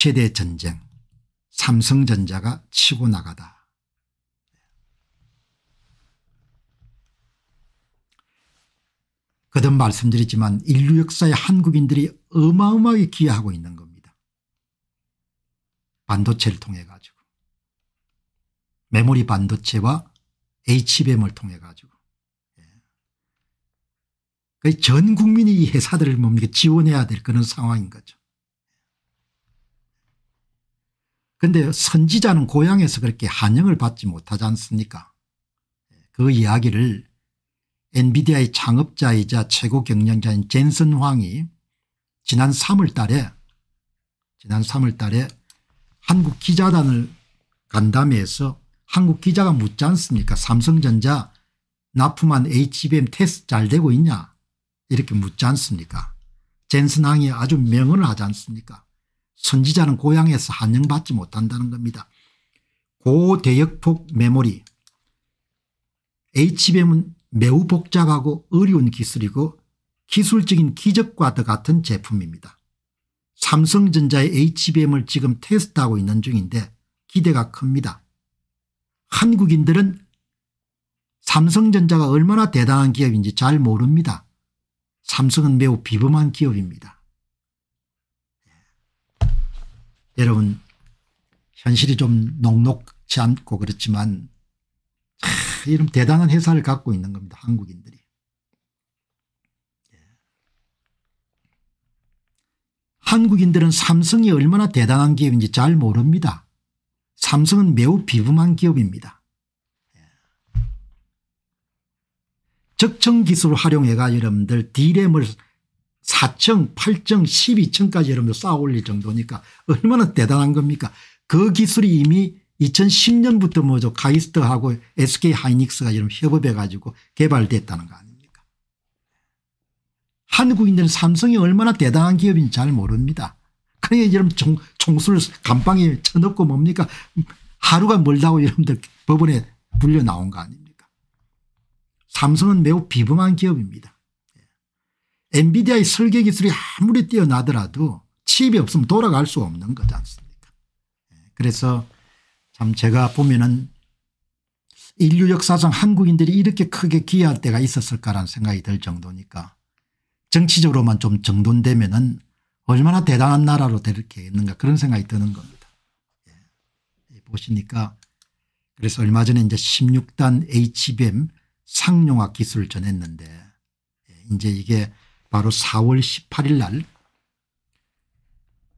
최대 전쟁 삼성전자가 치고 나가다. 거듭 말씀드리지만 인류 역사에 한국인들이 어마어마하게 기여하고 있는 겁니다. 반도체를 통해 가지고 메모리 반도체와 HBM을 통해 가지고 예. 전 국민이 이 회사들을 뭡니까 지원해야 될 그런 상황인 거죠. 그런데 선지자는 고향에서 그렇게 환영을 받지 못하지 않습니까 그 이야기를 엔비디아의 창업자이자 최고 경영자인 젠슨 황이 지난 3월 달에 지난 3월 달에 한국 기자단을 간담회에서 한국 기자가 묻지 않습니까 삼성전자 납품한 HBM 테스트 잘 되고 있냐 이렇게 묻지 않습니까 젠슨 항이 아주 명언을 하지 않습니까 선지자는 고향에서 환영받지 못한다는 겁니다. 고대역폭 메모리 HBM은 매우 복잡하고 어려운 기술이고 기술적인 기적과도 같은 제품입니다. 삼성전자의 HBM을 지금 테스트하고 있는 중인데 기대가 큽니다. 한국인들은 삼성전자가 얼마나 대단한 기업인지 잘 모릅니다. 삼성은 매우 비범한 기업입니다. 여러분 현실이 좀 녹록치 않고 그렇지만 하, 아, 이런 대단한 회사를 갖고 있는 겁니다. 한국인들이. 예. 한국인들은 삼성이 얼마나 대단한 기업인지 잘 모릅니다. 삼성은 매우 비범한 기업입니다. 예. 적정기술을 활용해가 여러분들 D램을 4층, 8층, 12층까지 여러분들 쌓아 올릴 정도니까 얼마나 대단한 겁니까 그 기술이 이미 2010년부터 뭐죠 카이스트하고 SK 하이닉스가 이런 협업해 가지고 개발됐다는 거 아닙니까 한국인들은 삼성이 얼마나 대단한 기업인지 잘 모릅니다 그러니까 여러분 총, 총수를 감방에 쳐넣고 뭡니까 하루가 멀다고 여러분들 법원에 불려 나온 거 아닙니까 삼성은 매우 비범한 기업입니다 엔비디아의 설계 기술이 아무리 뛰어나더라도 칩이 없으면 돌아갈 수 없는 거지 않습니까 예, 그래서 참 제가 보면은 인류 역사상 한국인들이 이렇게 크게 기여할 때가 있었을까라는 생각이 들 정도니까 정치적으로만 좀 정돈되면 은 얼마나 대단한 나라로 되겠는가 그런 생각이 드는 겁니다. 예. 보시니까 그래서 얼마 전에 이제 16단 HBM 상용화 기술을 전했는데 예. 이제 이게 바로 4월 18일 날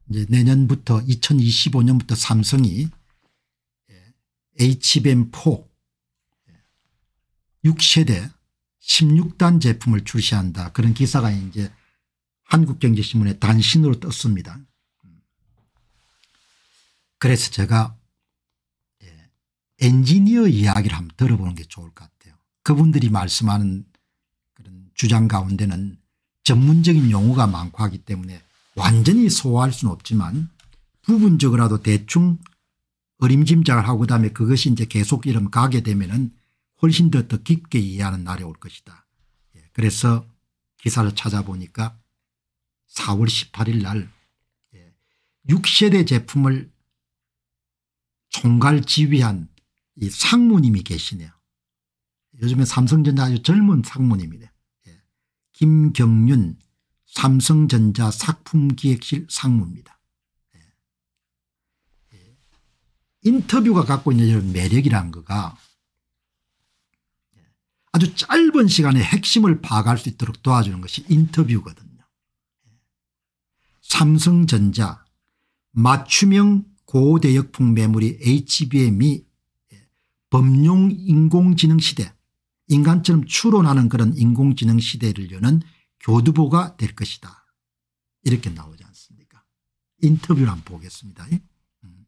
이제 내년부터 2025년부터 삼성이 예, HBM4 6세대 예, 16단 제품을 출시한다. 그런 기사가 이제 한국경제신문에 단신으로 떴습니다. 그래서 제가 예, 엔지니어 이야기를 한번 들어보는 게 좋을 것 같아요. 그분들이 말씀하는 그런 주장 가운데는 전문적인 용어가 많고 하기 때문에 완전히 소화할 수는 없지만 부분적으로라도 대충 어림짐작을 하고 그다음에 그것이 이제 계속 이름 가게 되면은 훨씬 더, 더 깊게 이해하는 날이 올 것이다. 예, 그래서 기사를 찾아보니까 4월 18일 날 6세대 예, 제품을 총괄 지휘한 이 상무님이 계시네요. 요즘에 삼성전자 아주 젊은 상무님이네 김경윤 삼성전자 상품기획실 상무입니다. 예. 예. 인터뷰가 갖고 있는 이런 매력이란 거가 아주 짧은 시간에 핵심을 파악할 수 있도록 도와주는 것이 인터뷰거든요. 예. 삼성전자 맞춤형 고대역풍 매물이 HBM이 범용 인공지능 시대 인간처럼 추론하는 그런 인공지능 시대를 여는 교두보가 될 것이다. 이렇게 나오지 않습니까 인터뷰를 한번 보겠습니다. 예? 음.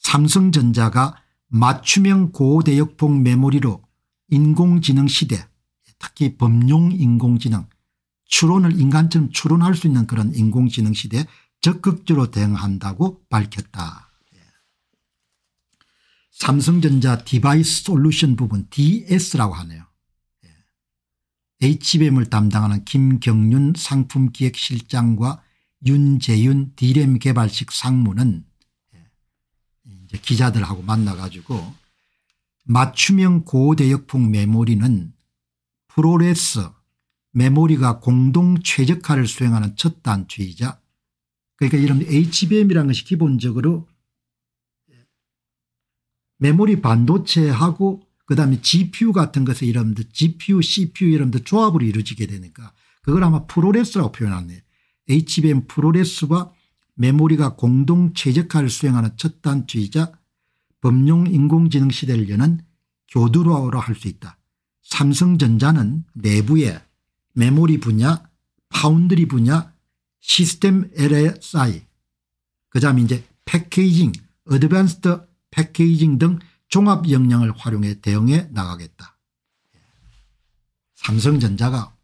삼성전자가 맞춤형 고대역폭 메모리로 인공지능 시대 특히 범용 인공지능 추론을 인간처럼 추론할 수 있는 그런 인공지능 시대에 적극적으로 대응한다고 밝혔다. 삼성전자 디바이스 솔루션 부분 DS라고 하네요. 예. HBM을 담당하는 김경윤 상품기획실장과 윤재윤 디램 개발식 상무는 예, 이제 기자들하고 만나가지고 맞춤형 고대역폭 메모리는 프로레스 메모리가 공동 최적화를 수행하는 첫 단추이자 그러니까 이런 HBM이라는 것이 기본적으로 메모리 반도체하고 그다음에 GPU 같은 것을 이름들 GPU, CPU 이름들 조합으로 이루어지게 되니까 그걸 아마 프로레스라고 표현하네. HBM 프로레스와 메모리가 공동 최적화를 수행하는 첫 단추이자 범용 인공지능 시대를 여는 교두로할수 있다. 삼성전자는 내부에 메모리 분야, 파운드리 분야, 시스템 LSI, 그 다음에 이제 패케징 어드밴스드 패케이징 등 종합 역량을 활용해 대응해 나가겠다. 삼성전자가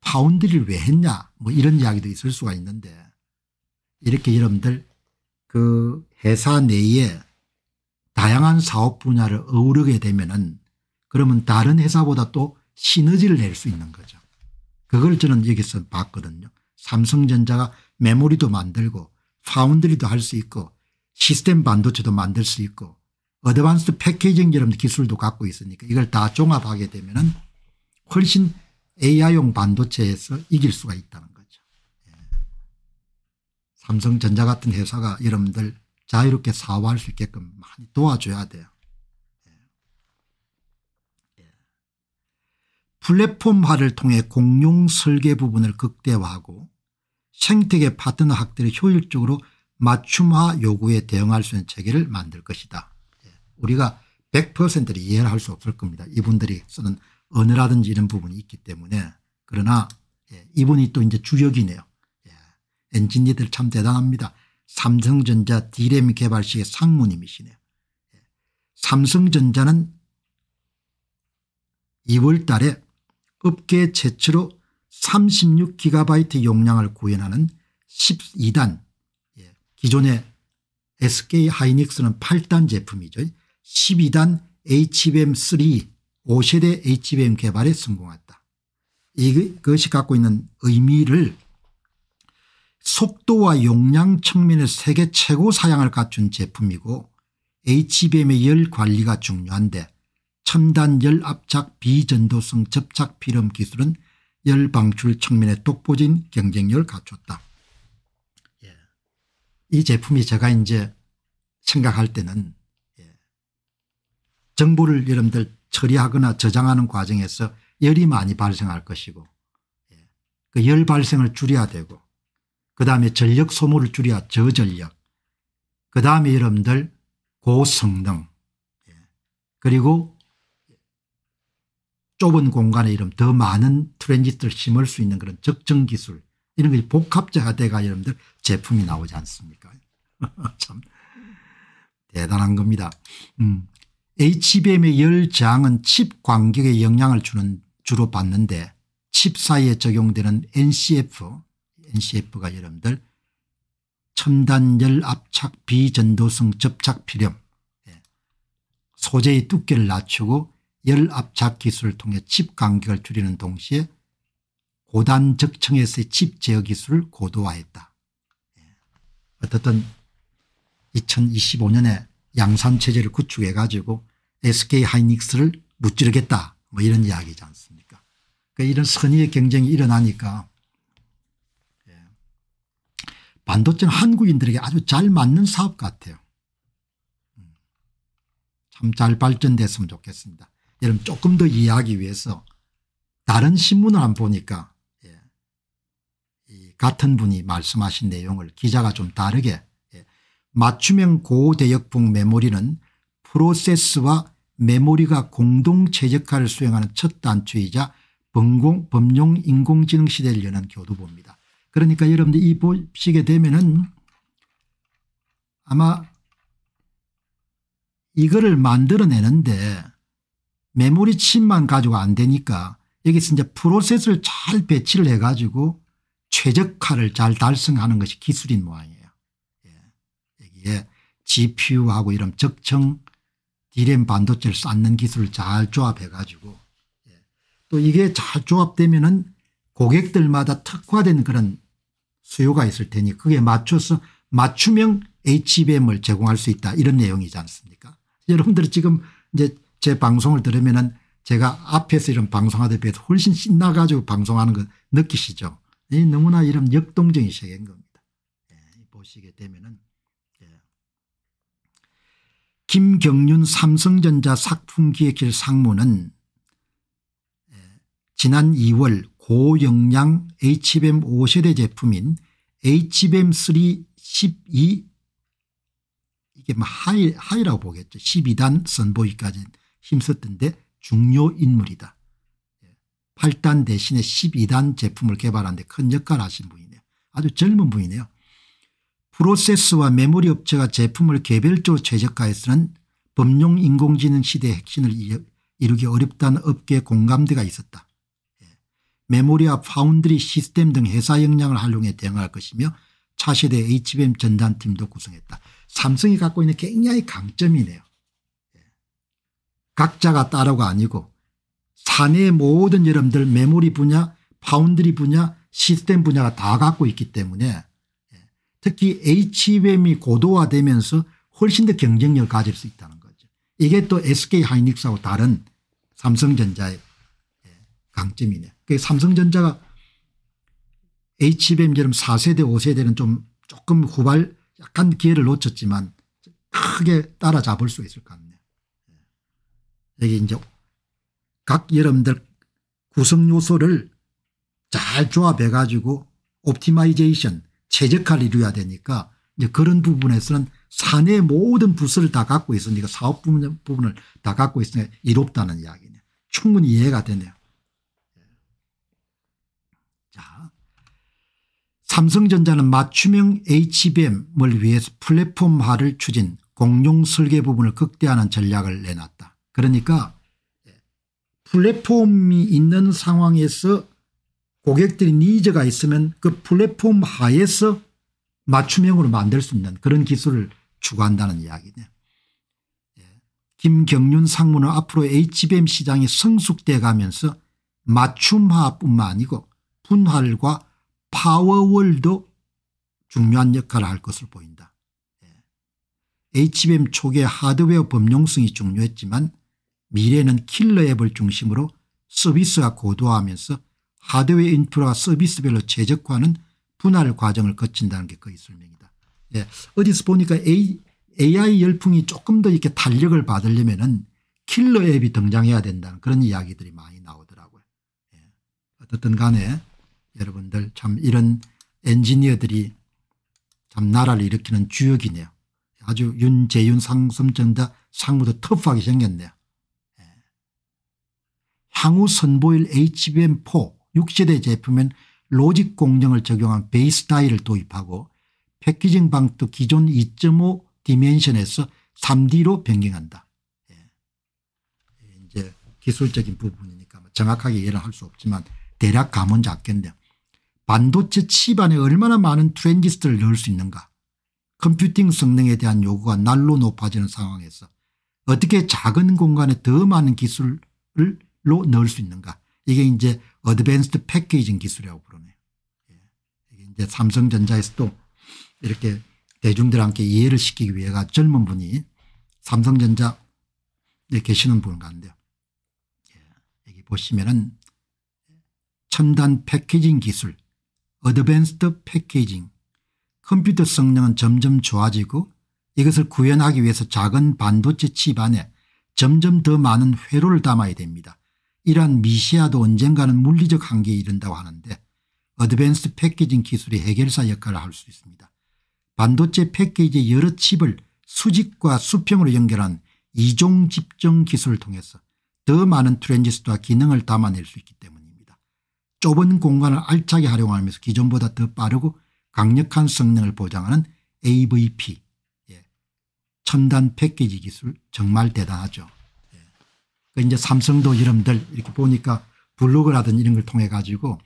파운드리를 왜 했냐 뭐 이런 이야기도 있을 수가 있는데 이렇게 여러분들 그 회사 내에 다양한 사업 분야를 어우르게 되면은 그러면 다른 회사보다 또 시너지를 낼 수 있는 거죠. 그걸 저는 여기서 봤거든요. 삼성전자가 메모리도 만들고 파운드리도 할 수 있고 시스템 반도체도 만들 수 있고 어드밴스 드 패키징처럼 기술도 갖고 있으니까 이걸 다 종합하게 되면 은 훨씬 AI용 반도체에서 이길 수가 있다는 거죠. 예. 삼성전자 같은 회사가 여러분들 자유롭게 사업할 수 있게끔 많이 도와줘야 돼요. 예. 예. 플랫폼화를 통해 공용 설계 부분을 극대화하고 생태계 파트너 학대를 효율적으로 맞춤화 요구에 대응할 수 있는 체계를 만들 것이다. 예, 우리가 100%를 이해를 할수 없을 겁니다. 이분들이 쓰는 언어라든지 이런 부분이 있기 때문에 그러나 예, 이분이 또 이제 주역이네요. 예, 엔지니어들 참 대단합니다. 삼성전자 디램 개발식의 상무님이시네요. 삼성전자는 2월 달에 업계 최초로 36GB 용량을 구현하는 12단 기존의 SK 하이닉스는 8단 제품이죠. 12단 HBM3 5세대 HBM 개발에 성공했다. 이것이 갖고 있는 의미를 속도와 용량 측면에 세계 최고 사양을 갖춘 제품이고 HBM의 열 관리가 중요한데 첨단 열 압착 비전도성 접착 필름 기술은 열 방출 측면에 독보적인 경쟁력을 갖췄다. 이 제품이 제가 이제 생각할 때는 예. 정보를 여러분들 처리하거나 저장하는 과정에서 열이 많이 발생할 것이고 예. 그 열 발생을 줄여야 되고 그다음에 전력 소모를 줄여야 저전력 그다음에 여러분들 고성능 예. 그리고 좁은 공간에 이름 더 많은 트랜지스터를 심을 수 있는 그런 적정 기술 이런 것이 복합제가 돼가 여러분들 제품이 나오지 않습니까? 참 대단한 겁니다. 음. HBM의 열 저항은 칩 광격에 영향을 주는 주로 받는데 칩 사이에 적용되는 NCF, NCF가 여러분들 첨단 열 압착 비전도성 접착 필름 예, 소재의 두께를 낮추고 열 압착 기술을 통해 칩 간격을 줄이는 동시에 고단 적층에서의 칩 제어 기술을 고도화했다. 어쨌든 2025년에 양산체제를 구축해 가지고 SK 하이닉스를 무찌르겠다 뭐 이런 이야기지 않습니까 그러니까 이런 선의의 경쟁이 일어나니까 예, 반도체는 한국인들에게 아주 잘 맞는 사업 같아요. 음, 참잘 발전됐으면 좋겠습니다. 여러분 조금 더 이해하기 위해서 다른 신문을 한번 보니까 같은 분이 말씀하신 내용을 기자가 좀 다르게 예. 맞춤형 고대역폭 메모리는 프로세스와 메모리가 공동체 역할을 수행하는 첫 단추이자 범공, 범용 인공지능 시대를 여는 교두보입니다. 그러니까 여러분들 이 보시게 되면은 아마 이거를 만들어내는데 메모리 칩만 가지고 안 되니까 여기서 이제 프로세스를 잘 배치를 해가지고 최적화를 잘 달성하는 것이 기술인 모양이에요. 예. 여기에 GPU하고 이런 적층 디램 반도체를 쌓는 기술을 잘 조합해 가지고 예. 또 이게 잘 조합되면 은 고객들마다 특화된 그런 수요가 있을 테니 그게 맞춰서 맞춤형 HBM을 제공할 수 있다 이런 내용이지 않습니까 여러분들 지금 이제 제 방송을 들으면 은 제가 앞에서 이런 방송하다 비 훨씬 신나가지고 방송하는 거 느끼시죠 이 너무나 이런 역동적인 시인 겁니다. 예, 보시게 되면은 예. 김경윤 삼성전자 삭품기획실 상무는 예, 지난 2월 고영양 HBM 5세대 제품인 HBM3 12 이게 뭐 하이, 하이라고 보겠죠. 12단 선보이까지 힘썼던데 중요 인물이다. 8단 대신에 12단 제품을 개발하는데 큰 역할을 하신 분이네요. 아주 젊은 분이네요. 프로세스와 메모리 업체가 제품을 개별적으로 최저가에서는 범용 인공지능 시대의 핵심을 이루기 어렵다는 업계 공감대가 있었다. 예. 메모리와 파운드리 시스템 등 회사 역량을 활용해 대응할 것이며 차세대 HBM 전단팀도 구성했다. 삼성이 갖고 있는 굉장히 강점이네요. 예. 각자가 따로가 아니고 사내 모든 여러분들 메모리 분야 파운드리 분야 시스템 분야가 다 갖고 있기 때문에 예, 특히 HBM이 고도화되면서 훨씬 더 경쟁력을 가질 수 있다는 거죠. 이게 또 SK하이닉스하고 다른 삼성전자의 예, 강점이네. 그 삼성전자가 HBM처럼 4세대 5세대는 좀 조금 후발 약간 기회를 놓쳤지만 크게 따라잡을 수 있을 것 같네요. 예. 여기 이제 각 여러분들 구성요소를 잘 조합해 가지고 옵티마이제이션 최적화를 이루어야 되니까 이제 그런 부분에서는 사내 모든 부서를 다 갖고 있으니까 그러니까 사업 부분, 부분을 다 갖고 있으니까 이롭다는 이야기네요. 충분히 이해가 되네요. 자, 삼성전자는 맞춤형 HBM을 위해서 플랫폼화를 추진 공룡 설계 부분을 극대화하는 전략을 내놨다. 그러니까 플랫폼이 있는 상황에서 고객들이 니즈가 있으면 그 플랫폼 하에서 맞춤형으로 만들 수 있는 그런 기술을 추구한다는 이야기네요. 예. 김경윤 상무는 앞으로 HBM 시장이 성숙돼 가면서 맞춤화뿐만 아니고 분할과 파워월도 중요한 역할을 할 것으로 보인다. 예. HBM 초기의 하드웨어 범용성이 중요했지만 미래는 킬러 앱을 중심으로 서비스가 고도화하면서 하드웨어 인프라 서비스별로 최적화하는 분할 과정을 거친다는 게 거의 그 설명이다. 예. 어디서 보니까 A, AI 열풍이 조금 더 이렇게 탄력을 받으려면 은 킬러 앱이 등장해야 된다는 그런 이야기들이 많이 나오더라고요. 예. 어떻든 간에 여러분들 참 이런 엔지니어들이 참 나라를 일으키는 주역이네요. 아주 윤재윤 상승전다 상무도 터프하게 생겼네요. 향후 선보일 HBM4 6세대 제품엔 로직 공정을 적용한 베이스 다이를 도입하고 패키징 방도 기존 2.5 디멘션에서 3D로 변경한다. 예. 예. 이제 기술적인 부분이니까 뭐 정확하게 이해를 할 수 없지만 대략 감은 잡겠네요. 반도체 칩 안에 얼마나 많은 트랜지스터를 넣을 수 있는가 컴퓨팅 성능에 대한 요구가 날로 높아지는 상황에서 어떻게 작은 공간에 더 많은 기술을 로 넣을 수 있는가. 이게 이제 어드밴스드 패키징 기술이라고 부르네요. 예. 이게 이제 삼성전자에서도 이렇게 대중들한테 이해를 시키기 위해가 젊은 분이 삼성전자에 계시는 분 같은데요. 예. 여기 보시면은 첨단 패키징 기술, 어드밴스드 패키징, 컴퓨터 성능은 점점 좋아지고 이것을 구현하기 위해서 작은 반도체 칩 안에 점점 더 많은 회로를 담아야 됩니다. 이러한 미시아도 언젠가는 물리적 한계에 이른다고 하는데 어드밴스 패키징 기술이 해결사 역할을 할 수 있습니다. 반도체 패키지의 여러 칩을 수직과 수평으로 연결한 이종 집정 기술을 통해서 더 많은 트랜지스터와 기능을 담아낼 수 있기 때문입니다. 좁은 공간을 알차게 활용하면서 기존보다 더 빠르고 강력한 성능을 보장하는 AVP 예. 첨단 패키지 기술 정말 대단하죠. 그 이제 삼성도 이름들 이렇게 보니까 블로그라든지 이런 걸 통해 가지고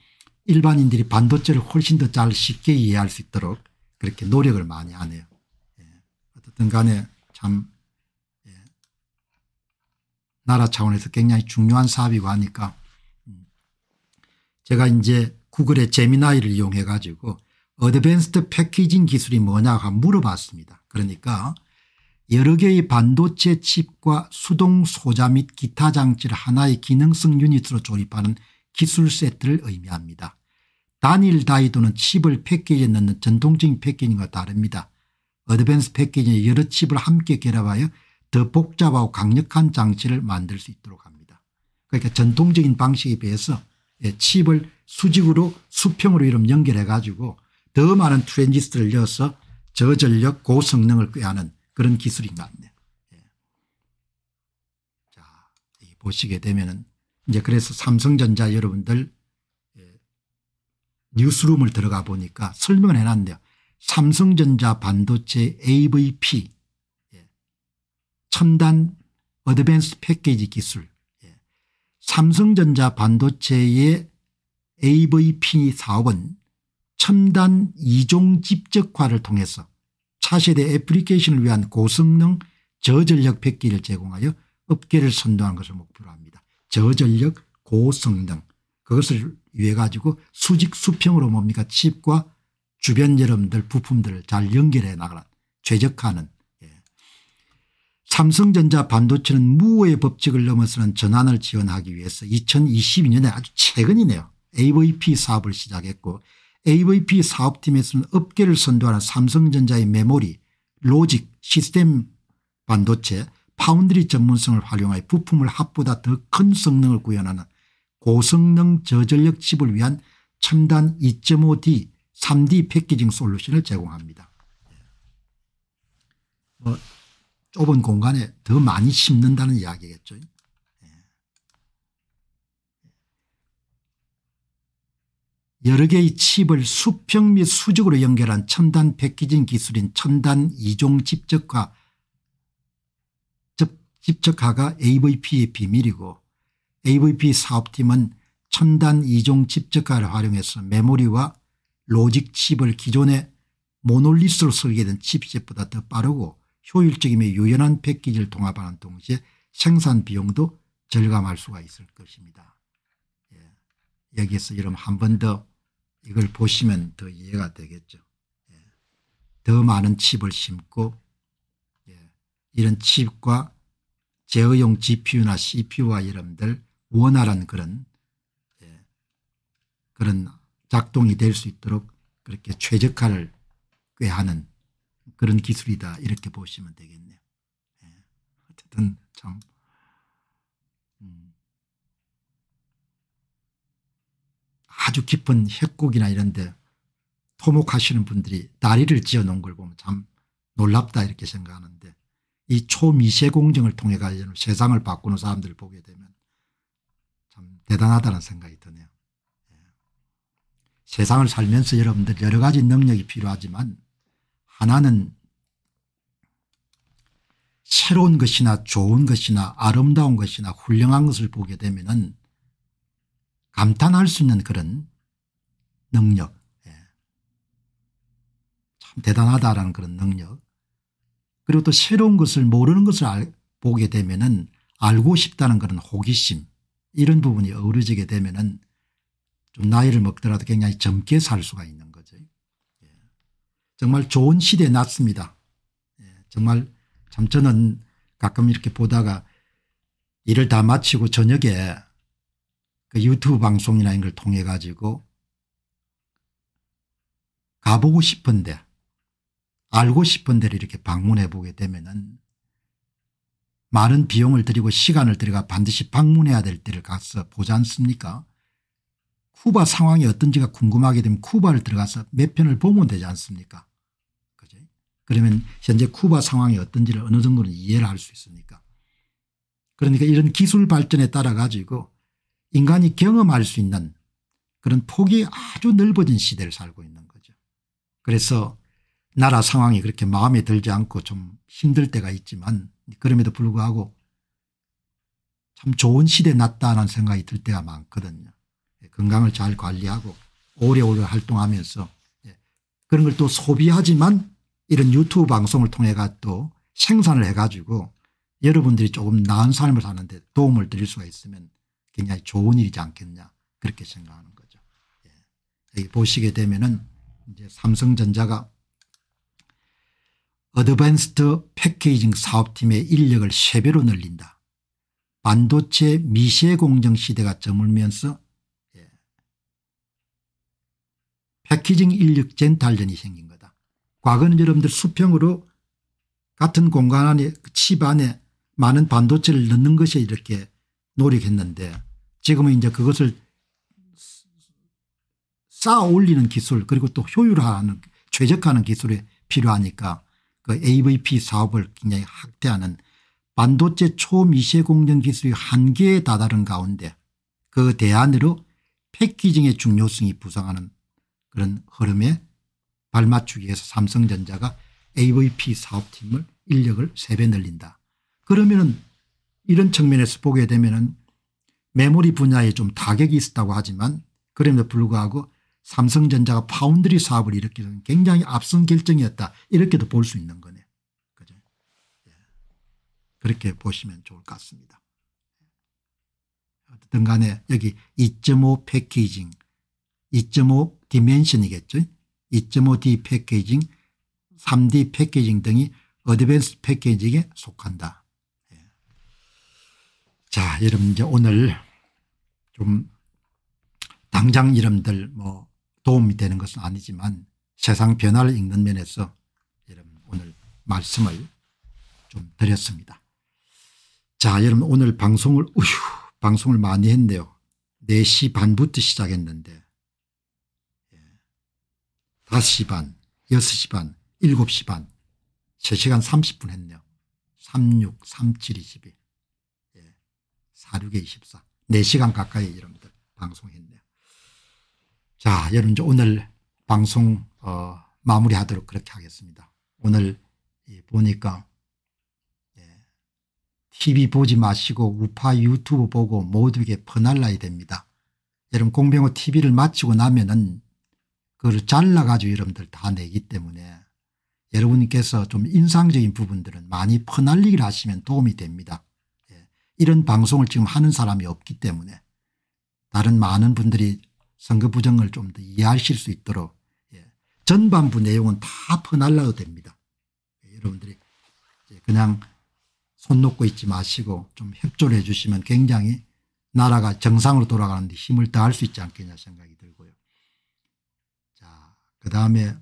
일반인들이 반도체를 훨씬 더 잘 쉽게 이해할 수 있도록 그렇게 노력을 많이 하네요. 예. 어쨌든 간에 참 예. 나라 차원에서 굉장히 중요한 사업이고 하니까 음. 제가 이제 구글의 제미나이를 이용해 가지고 어드밴스드 패키징 기술이 뭐냐고 물어봤습니다. 그러니까 여러 개의 반도체 칩과 수동 소자 및 기타 장치를 하나의 기능성 유닛으로 조립하는 기술 세트를 의미합니다. 단일 다이도는 칩을 패키지에 넣는 전통적인 패키징과 다릅니다. 어드밴스 패키지에 여러 칩을 함께 결합하여 더 복잡하고 강력한 장치를 만들 수 있도록 합니다. 그러니까 전통적인 방식에 비해서 예, 칩을 수직으로 수평으로 이름 연결해 가지고 더 많은 트랜지스터를 넣어서 저전력 고성능을 꾀하는 그런 기술인 것 같네요. 예. 자, 보시게 되면은 이제 그래서 삼성전자 여러분들 예. 뉴스룸을 들어가 보니까 설명을 해놨네요. 삼성전자 반도체 AVP 예. 첨단 어드밴스 패키지 기술 예. 삼성전자 반도체의 AVP 사업은 첨단 이종 집적화를 통해서 차세대 애플리케이션을 위한 고성능 저전력 패키지를 제공하여 업계를 선도하는 것을 목표로 합니다. 저전력 고성능 그것을 위해 가지고 수직 수평으로 뭡니까 칩과 주변 여러분들 부품들을 잘 연결해 나가는 최적화하는 예. 삼성전자 반도체는 무호의 법칙을 넘어서는 전환을 지원하기 위해서 2022년에 아주 최근이네요. AVP 사업을 시작했고 AVP 사업팀에서는 업계를 선도하는 삼성전자의 메모리, 로직, 시스템 반도체, 파운드리 전문성을 활용하여 부품을 합보다 더 큰 성능을 구현하는 고성능 저전력 칩을 위한 첨단 2.5D, 3D 패키징 솔루션을 제공합니다. 뭐 좁은 공간에 더 많이 심는다는 이야기겠죠. 여러 개의 칩을 수평 및 수직으로 연결한 첨단 패키징 기술인 첨단 이종 집적화 집적화가 AVP의 비밀이고 AVP 사업팀은 첨단 이종 집적화를 활용해서 메모리와 로직 칩을 기존의 모놀리스로 설계된 칩셋보다 더 빠르고 효율적이며 유연한 패키지를 통합하는 동시에 생산 비용도 절감할 수가 있을 것입니다. 예. 여기에서 여러분 한번더 이걸 보시면 더 이해가 되겠죠. 예. 더 많은 칩을 심고 예. 이런 칩과 제어용 GPU나 CPU와 여러들 원활한 그런 예. 그런 작동이 될 수 있도록 그렇게 최적화를 꾀하는 그런 기술이다 이렇게 보시면 되겠네요. 예. 어쨌든 참 아주 깊은 협곡이나 이런 데 토목하시는 분들이 다리를 지어 놓은 걸 보면 참 놀랍다 이렇게 생각하는데 이 초미세 공정을 통해 가지고 세상을 바꾸는 사람들을 보게 되면 참 대단하다는 생각이 드네요. 예. 세상을 살면서 여러분들 여러 가지 능력이 필요하지만 하나는 새로운 것이나 좋은 것이나 아름다운 것이나 훌륭한 것을 보게 되면은 감탄할 수 있는 그런 능력 예. 참 대단하다라는 그런 능력 그리고 또 새로운 것을 모르는 것을 알, 보게 되면 은 알고 싶다는 그런 호기심 이런 부분이 어우러지게 되면 은좀 나이를 먹더라도 굉장히 젊게 살 수가 있는 거죠. 예. 정말 좋은 시대에 났습니다. 예. 정말 참 저는 가끔 이렇게 보다가 일을 다 마치고 저녁에 그 유튜브 방송이라는 걸 통해 가지고 가보고 싶은데 알고 싶은 데를 이렇게 방문해 보게 되면은 많은 비용을 들이고 시간을 들여가 반드시 방문해야 될 때를 가서 보지 않습니까 쿠바 상황이 어떤지가 궁금하게 되면 쿠바를 들어가서 몇 편을 보면 되지 않습니까 그죠? 그러면 현재 쿠바 상황이 어떤지를 어느 정도는 이해를 할 수있습니까 그러니까 이런 기술 발전에 따라 가지고 인간이 경험할 수 있는 그런 폭이 아주 넓어진 시대를 살고 있는 거죠. 그래서 나라 상황이 그렇게 마음에 들지 않고 좀 힘들 때가 있지만 그럼에도 불구하고 참 좋은 시대 났다는 생각이 들 때가 많거든요. 예, 건강을 잘 관리하고 오래오래 활동하면서 예, 그런 걸 또 소비하지만 이런 유튜브 방송을 통해가 또 생산을 해가지고 여러분들이 조금 나은 삶을 사는데 도움을 드릴 수가 있으면 굉장히 좋은 일이지 않겠냐 그렇게 생각하는 거죠. 예. 여기 보시게 되면은 이제 삼성전자가 어드밴스드 패케징 사업팀의 인력을 3배로 늘린다. 반도체 미세 공정 시대가 저물면서 예. 패키징 인력 젠탈전이 생긴 거다. 과거는 여러분들 수평으로 같은 공간 안에 칩 그 안에 많은 반도체를 넣는 것이 이렇게 노력했는데 지금은 이제 그것을 쌓아 올리는 기술 그리고 또 효율화하는 최적화하는 기술이 필요하니까 그 AVP 사업을 굉장히 확대하는 반도체 초미세 공정 기술이 한계에 다다른 가운데 그 대안으로 패키징의 중요성이 부상하는 그런 흐름에 발맞추기 위해서 삼성전자가 AVP 사업팀을 인력을 세 배 늘린다. 그러면은 이런 측면에서 보게 되면은 메모리 분야에 좀 타격이 있었다고 하지만 그럼에도 불구하고 삼성전자가 파운드리 사업을 일으키는 굉장히 앞선 결정이었다 이렇게도 볼 수 있는 거네요. 그죠? 예. 그렇게 보시면 좋을 것 같습니다. 어쨌 간에 여기 2.5 패키징 2.5 디멘션이겠죠. 2.5D 패키징 3D 패키징 등이 어드밴스 패키징에 속한다. 예. 자 여러분 이제 오늘 좀 당장 이름들 뭐 도움이 되는 것은 아니지만 세상 변화를 읽는 면에서 여러분 오늘 말씀을 좀 드렸습니다. 자 여러분 오늘 방송을 우휴 방송을 많이 했네요. 4시 반부터 시작했는데 5시 예. 반 6시 반 7시 반 3시간 30분 했네요. 36, 37, 22 예. 46에 24 4시간 가까이 여러분들 방송했네요. 자, 여러분 오늘 방송 어, 마무리하도록 그렇게 하겠습니다. 오늘 보니까 TV 예, 보지 마시고 우파 유튜브 보고 모두에게 퍼날라야 됩니다. 여러분 공병호 TV를 마치고 나면은 그걸 잘라가지고 여러분들 다 내기 때문에 여러분께서 좀 인상적인 부분들은 많이 퍼날리기를 하시면 도움이 됩니다. 이런 방송을 지금 하는 사람이 없기 때문에 다른 많은 분들이 선거 부정을 좀 더 이해하실 수 있도록 예. 전반부 내용은 다 퍼날라도 됩니다. 예. 여러분들이 그냥 손 놓고 있지 마시고 좀 협조를 해 주시면 굉장히 나라가 정상으로 돌아가는데 힘을 다할 수 있지 않겠냐 생각이 들고요. 자, 그 다음에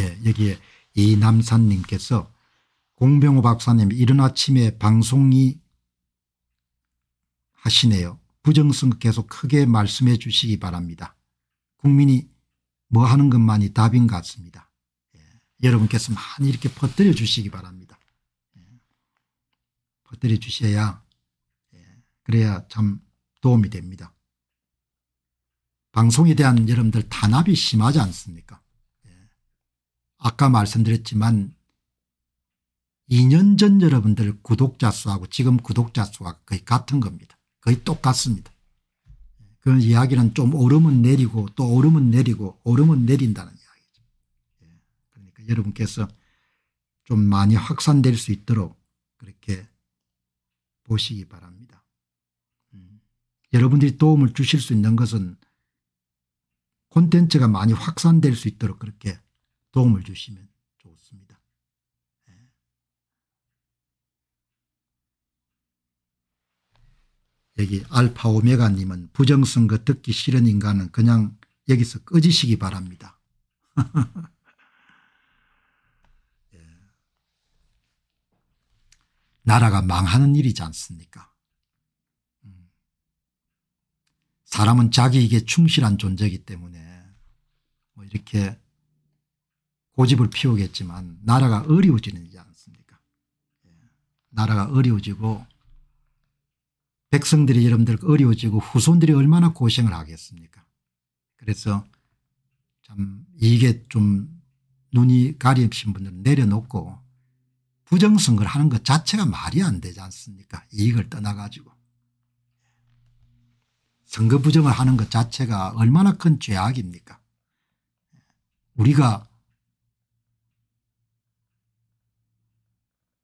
예, 여기에 이남산님께서 공병호 박사님 이른 아침에 방송이 하시네요. 부정성 계속 크게 말씀해 주시기 바랍니다. 국민이 뭐 하는 것만이 답인 것 같습니다. 예. 여러분께서 많이 이렇게 퍼뜨려 주시기 바랍니다. 예. 퍼뜨려 주셔야 예. 그래야 참 도움이 됩니다. 방송에 대한 여러분들 탄압이 심하지 않습니까 아까 말씀드렸지만 2년 전 여러분들 구독자 수하고 지금 구독자 수가 거의 같은 겁니다. 거의 똑같습니다. 그 이야기는 좀 오름은 내리고 또 오름은 내리고 오름은 내린다는 이야기죠. 예, 그러니까 여러분께서 좀 많이 확산될 수 있도록 그렇게 보시기 바랍니다. 음, 여러분들이 도움을 주실 수 있는 것은 콘텐츠가 많이 확산될 수 있도록 그렇게 도움을 주시면 좋습니다. 네. 여기 알파 오메가님은 부정선거 듣기 싫은 인간은 그냥 여기서 꺼지시기 바랍니다. 네. 나라가 망하는 일이지 않습니까? 음. 사람은 자기에게 충실한 존재이기 때문에 뭐 이렇게 고집을 피우겠지만 나라가 어려워지지 않습니까 예. 나라가 어려워지고 백성들이 여러분들 어려워지고 후손들이 얼마나 고생을 하겠습니까 그래서 참 이게 좀 눈이 가리신 분들은 내려놓고 부정선거를 하는 것 자체가 말이 안 되지 않습니까 이익을 떠나가지고 선거 부정을 하는 것 자체가 얼마나 큰 죄악입니까 우리가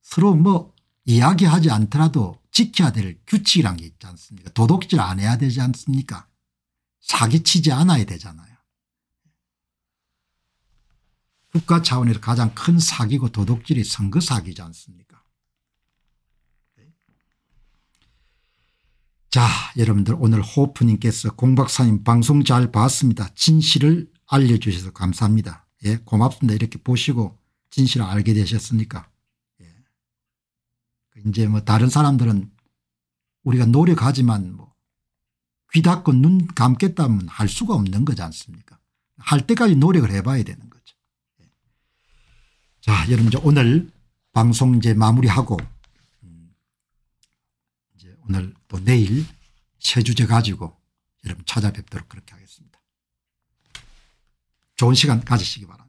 서로 뭐 이야기하지 않더라도 지켜야 될 규칙이란 게 있지 않습니까 도덕질 안 해야 되지 않습니까 사기치지 않아야 되잖아요. 국가 차원에서 가장 큰 사기고 도덕질이 선거 사기지 않습니까 자 여러분들 오늘 호프님께서 공박사님 방송 잘 봤습니다. 진실을 알려주셔서 감사합니다. 예 고맙습니다. 이렇게 보시고 진실을 알게 되셨습니까 이제 뭐 다른 사람들은 우리가 노력하지만 뭐 귀 닫고 눈 감겠다면 할 수가 없는 거지 않습니까 할 때까지 노력을 해봐야 되는 거죠. 예. 자 여러분 오늘 방송 이제 마무리하고 음, 이제 오늘 또 내일 새 주제 가지고 여러분 찾아뵙도록 그렇게 하겠습니다. 좋은 시간 가지시기 바랍니다.